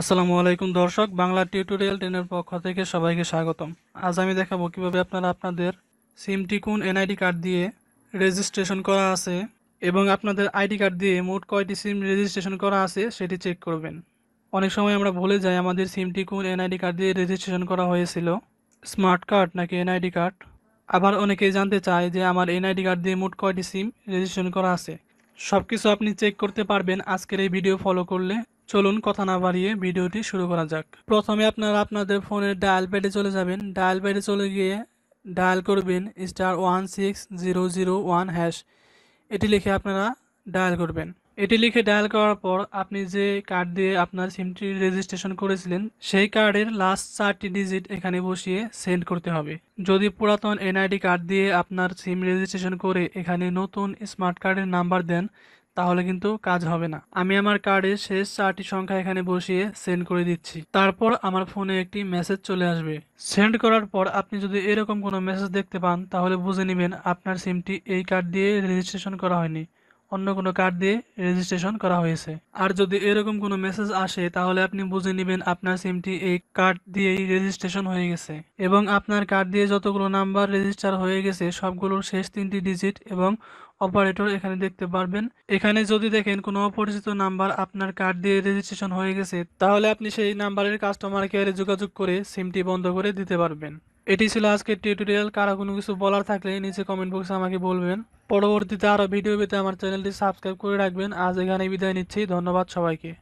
আসসালামু আলাইকুম দর্শক বাংলা টিউটোরিয়াল টেনের পক্ষ থেকে সবাইকে স্বাগতম আজ আমি দেখাবো কীভাবে আপনারা আপনাদের সিমটি কোন এনআইডি কার্ড দিয়ে রেজিস্ট্রেশন করা আছে এবং আপনাদের আইডি কার্ড দিয়ে মোট কয়টি সিম রেজিস্ট্রেশন করা আছে সেটি চেক করবেন অনেক সময় আমরা ভুলে যাই আমাদের সিমটি কোন এনআইডি কার্ড দিয়ে রেজিস্ট্রেশন করা হয়েছিল স্মার্ট কার্ড নাকি এনআইডি কার্ড আবার অনেকেই জানতে চায় যে আমার এনআইডি কার্ড দিয়ে মোট কয়টি সিম রেজিস্ট্রেশন করা আছে সব কিছু আপনি চেক করতে পারবেন আজকের এই ভিডিও ফলো করলে চলুন কথা না বাড়িয়ে ভিডিওটি শুরু করা যাক প্রথমে আপনারা আপনাদের ফোনের ডায়াল প্যাডে চলে যাবেন ডায়াল প্যাডে চলে গিয়ে ডায়াল করবেন star one six zero zero one hash এটি লিখে আপনারা ডায়াল করবেন এটি লিখে ডায়াল করার পর আপনি যে কার্ড দিয়ে আপনার সিমটি রেজিস্ট্রেশন করেছিলেন সেই কার্ডের লাস্ট চারটি ডিজিট এখানে বসিয়ে সেন্ড করতে হবে যদি পুরাতন এনআইডি কার্ড দিয়ে আপনার সিম রেজিস্ট্রেশন করে এখানে নতুন স্মার্ট কার্ডের নাম্বার দেন তাহলে কিন্তু কাজ হবে না আমি আমার কার্ডের শেষ চারটি সংখ্যা এখানে বসিয়ে সেন্ড করে দিচ্ছি তারপর আমার ফোনে একটি মেসেজ চলে আসবে সেন্ড করার পর আপনি যদি এরকম কোনো মেসেজ দেখতে পান তাহলে বুঝে নেবেন আপনার সিমটি এই কার্ড দিয়ে রেজিস্ট্রেশন করা হয়নি অন্য কোনো কার্ড দিয়ে রেজিস্ট্রেশন করা হয়েছে আর যদি এরকম কোনো মেসেজ আসে তাহলে আপনি বুঝে নেবেন আপনার সিমটি এই কার্ড দিয়েই রেজিস্ট্রেশন হয়ে গেছে এবং আপনার কার্ড দিয়ে যতগুলো নাম্বার রেজিস্টার হয়ে গেছে সবগুলোর শেষ তিনটি ডিজিট এবং অপারেটর এখানে দেখতে পারবেন এখানে যদি দেখেন কোনো অপরিচিত নাম্বার আপনার কার্ড দিয়ে রেজিস্ট্রেশন হয়ে গেছে তাহলে আপনি সেই নাম্বারের কাস্টমার কেয়ারে যোগাযোগ করে সিমটি বন্ধ করে দিতে পারবেন এটি ছিল আজকের টিউটোরিয়াল কারো কোনো কিছু বলার থাকলে নিচে কমেন্ট বক্সে আমাকে বলবেন পরবর্তীতে আরও ভিডিও পেতে আমার চ্যানেলটি সাবস্ক্রাইব করে রাখবেন আজ এখানে বিদায় নিচ্ছি ধন্যবাদ সবাইকে